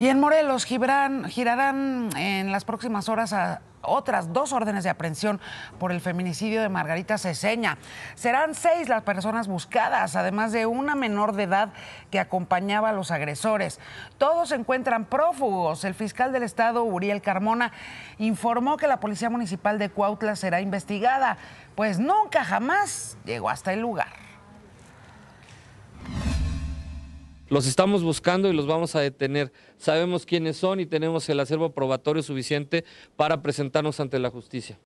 Y en Morelos girarán en las próximas horas a otras dos órdenes de aprehensión por el feminicidio de Margarita Ceseña. Serán seis las personas buscadas, además de una menor de edad que acompañaba a los agresores. Todos se encuentran prófugos. El fiscal del estado, Uriel Carmona, informó que la Policía Municipal de Cuautla será investigada, pues nunca jamás llegó hasta el lugar. Los estamos buscando y los vamos a detener. Sabemos quiénes son y tenemos el acervo probatorio suficiente para presentarnos ante la justicia.